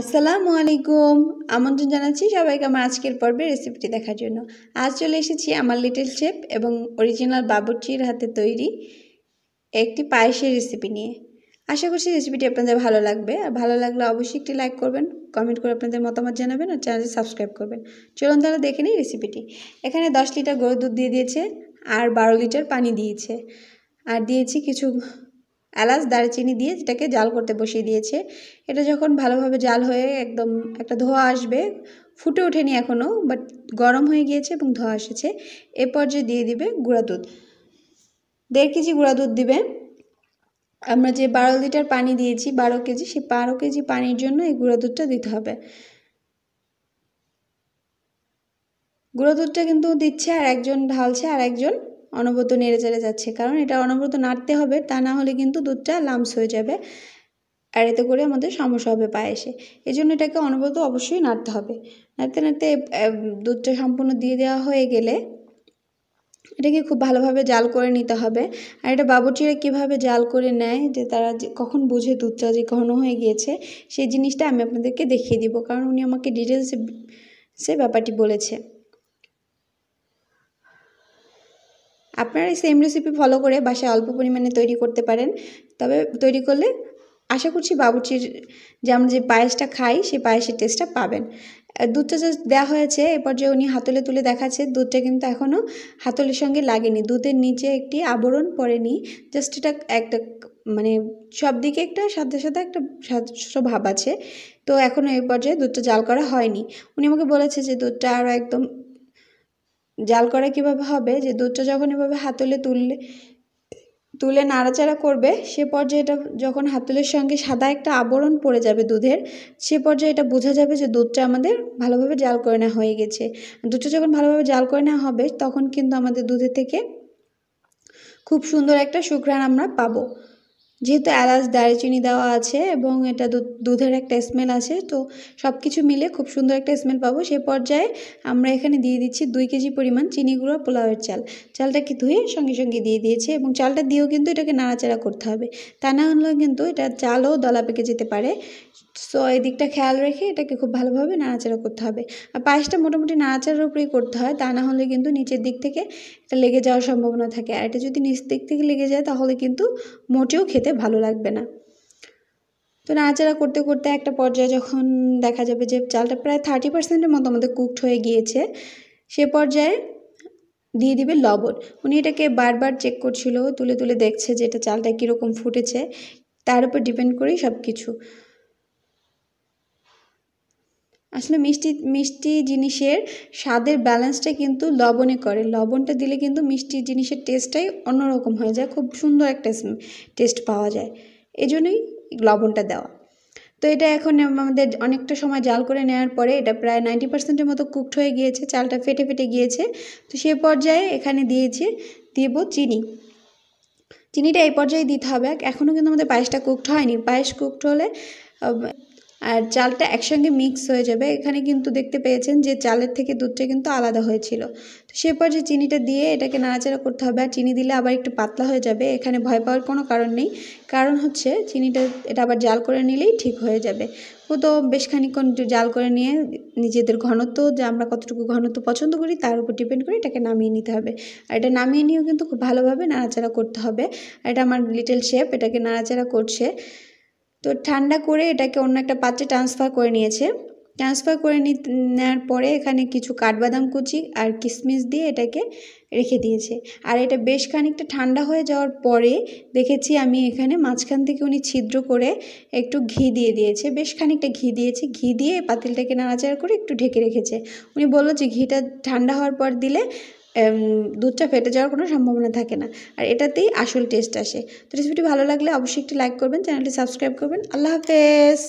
আসসালামু আলাইকুম আমন্ত্রণ জানাচ্ছি সবাইকে আমার আজকের পর্বে রেসিপিটি দেখার জন্য আজ চলে এসেছি আমার লিটল শেপ এবং অরিজিনাল বাবুর্চির হাতে তৈরি একটি পায়েসের রেসিপি নিয়ে আশা করছি রেসিপিটি আপনাদের ভালো লাগবে আর ভালো লাগলে অবশ্যই একটি লাইক করবেন কমেন্ট করে আপনাদের মতামত জানাবেন আর চ্যানেলটি সাবস্ক্রাইব করবেন চলুন তাহলে দেখে নিই রেসিপিটি এখানে দশ লিটার গরুর দুধ দিয়ে দিয়েছে আর বারো লিটার পানি দিয়েছে আর দিয়েছি কিছু এলাচ দারচিনি দিয়ে যেটাকে জাল করতে বসিয়ে দিয়েছে এটা যখন ভালোভাবে জাল হয়ে একদম একটা ধোয়া আসবে ফুটে ওঠেনি এখনও বাট গরম হয়ে গিয়েছে এবং ধোয়া এসেছে এরপর যে দিয়ে দিবে গুঁড়া দুধ দেড় কেজি গুঁড়া দুধ দিবে আমরা যে বারো লিটার পানি দিয়েছি বারো কেজি সেই বারো কেজি পানির জন্য এই গুঁড়া দুধটা দিতে হবে গুঁড়ো দুধটা কিন্তু দিচ্ছে আর একজন ঢালছে আর একজন অনবরত নেড়ে চেড়ে যাচ্ছে কারণ এটা অনবরত নাড়তে হবে তা না হলে কিন্তু দুধটা লামস হয়ে যাবে আর এতে করে আমাদের সমস্যা হবে পায়েসে এই জন্য এটাকে অনবরত অবশ্যই নাড়তে হবে নাড়তে নাড়তে দুধটা সম্পূর্ণ দিয়ে দেওয়া হয়ে গেলে এটাকে খুব ভালোভাবে জাল করে নিতে হবে আর এটা বাবুটিরা কিভাবে জাল করে নেয় যে তারা যে কখন বুঝে দুধটা যে ঘন হয়ে গিয়েছে সেই জিনিসটা আমি আপনাদেরকে দেখিয়ে দিব কারণ উনি আমাকে ডিটেলসে সে ব্যাপারটি বলেছে আপনারা এই সেম রেসিপি ফলো করে বাসায় অল্প পরিমাণে তৈরি করতে পারেন তবে তৈরি করলে আশা করছি বাবুচির যে আমরা যে পায়েসটা খাই সেই পায়েসের টেস্টটা পাবেন দুধটা যে দেওয়া হয়েছে এরপর যে উনি হাতলে তুলে দেখাচ্ছে দুধটা কিন্তু এখনও হাতলের সঙ্গে লাগেনি দুধের নিচে একটি আবরণ পড়েনি জাস্ট এটা একটা মানে সব দিকে একটা সাথে সাথে একটা ভাব আছে তো এখনও এই পর্যায়ে দুধটা জাল করা হয়নি উনি আমাকে বলেছে যে দুধটা আরও একদম জাল করা কীভাবে হবে যে দুধটা যখন এভাবে হাতলে তুললে তুলে নাড়াচাড়া করবে সে পর্যায়ে এটা যখন হাতুলের সঙ্গে সাদা একটা আবরণ পড়ে যাবে দুধের সে পর্যায়ে এটা বোঝা যাবে যে দুধটা আমাদের ভালোভাবে জাল করে নেওয়া হয়ে গেছে দুধটা যখন ভালোভাবে জাল করে নেওয়া হবে তখন কিন্তু আমাদের দুধের থেকে খুব সুন্দর একটা সুঘ্রাণ আমরা পাবো যেহেতু এলাচ দারচিনি দেওয়া আছে এবং এটা দুধের একটা স্মেল আছে তো সব কিছু মিলে খুব সুন্দর একটা স্মেল পাবো সে পর্যায়ে আমরা এখানে দিয়ে দিচ্ছি দুই কেজি পরিমাণ চিনি গুঁড়ো পোলাওয়ের চাল চালটাকে ধুয়ে সঙ্গে সঙ্গে দিয়ে দিয়েছি এবং চালটা দিয়েও কিন্তু এটাকে নাড়াচাড়া করতে হবে তা না হলেও কিন্তু এটা চালও দলা পেকে যেতে পারে সো এই দিকটা খেয়াল রেখে এটাকে খুব ভালোভাবে নাড়াচাড়া করতে হবে আর পায়েসটা মোটামুটি নাড়াচাড়ার উপরেই করতে হয় তা না হলে কিন্তু নিচের দিক থেকে এটা লেগে যাওয়ার সম্ভাবনা থাকে আর এটা যদি নিচ দিক থেকে লেগে যায় তাহলে কিন্তু মোটেও খেতে খেতে ভালো লাগবে না তো নাড়াচাড়া করতে করতে একটা পর্যায়ে যখন দেখা যাবে যে চালটা প্রায় থার্টি পার্সেন্টের মতো আমাদের কুকড হয়ে গিয়েছে সে পর্যায়ে দিয়ে দিবে লবণ উনি এটাকে বারবার চেক করছিল তুলে তুলে দেখছে যে এটা চালটা কীরকম ফুটেছে তার উপর ডিপেন্ড করেই সব কিছু আসলে মিষ্টি মিষ্টি জিনিসের স্বাদের ব্যালেন্সটা কিন্তু লবণে করে লবণটা দিলে কিন্তু মিষ্টি জিনিসের টেস্টটাই অন্যরকম হয়ে যায় খুব সুন্দর একটা টেস্ট পাওয়া যায় এজন্যই লবণটা দেওয়া তো এটা এখন আমাদের অনেকটা সময় জাল করে নেওয়ার পরে এটা প্রায় নাইনটি পার্সেন্টের মতো কুকড হয়ে গিয়েছে চালটা ফেটে ফেটে গিয়েছে তো সে পর্যায়ে এখানে দিয়েছে দেব চিনি চিনিটা এই পর্যায়ে দিতে হবে এখনও কিন্তু আমাদের পায়েসটা কুকড হয়নি পায়েস কুকড হলে আর চালটা একসঙ্গে মিক্স হয়ে যাবে এখানে কিন্তু দেখতে পেয়েছেন যে চালের থেকে দুধটা কিন্তু আলাদা হয়েছিল তো সে পর্যায়ে চিনিটা দিয়ে এটাকে নাড়াচাড়া করতে হবে আর চিনি দিলে আবার একটু পাতলা হয়ে যাবে এখানে ভয় পাওয়ার কোনো কারণ নেই কারণ হচ্ছে চিনিটা এটা আবার জাল করে নিলেই ঠিক হয়ে যাবে ও তো বেশ খানিকক্ষণ জাল করে নিয়ে নিজেদের ঘনত্ব যে আমরা কতটুকু ঘনত্ব পছন্দ করি তার উপর ডিপেন্ড করে এটাকে নামিয়ে নিতে হবে আর এটা নামিয়ে নিয়েও কিন্তু খুব ভালোভাবে নাড়াচাড়া করতে হবে এটা আমার লিটল শেপ এটাকে নাড়াচাড়া করছে তো ঠান্ডা করে এটাকে অন্য একটা পাত্রে ট্রান্সফার করে নিয়েছে ট্রান্সফার করে নেওয়ার পরে এখানে কিছু কাঠবাদাম কুচি আর কিশমিশ দিয়ে এটাকে রেখে দিয়েছে আর এটা বেশ খানিকটা ঠান্ডা হয়ে যাওয়ার পরে দেখেছি আমি এখানে মাঝখান থেকে উনি ছিদ্র করে একটু ঘি দিয়ে দিয়েছে বেশ খানিকটা ঘি দিয়েছে ঘি দিয়ে পাতিলটাকে নাড়াচাড়া করে একটু ঢেকে রেখেছে উনি বললো যে ঘিটা ঠান্ডা হওয়ার পর দিলে দুধটা ফেটে যাওয়ার কোনো সম্ভাবনা থাকে না আর এটাতেই আসল টেস্ট আসে তো রেসিপিটি ভালো লাগলে অবশ্যই একটি লাইক করবেন চ্যানেলটি সাবস্ক্রাইব করবেন আল্লাহ হাফেজ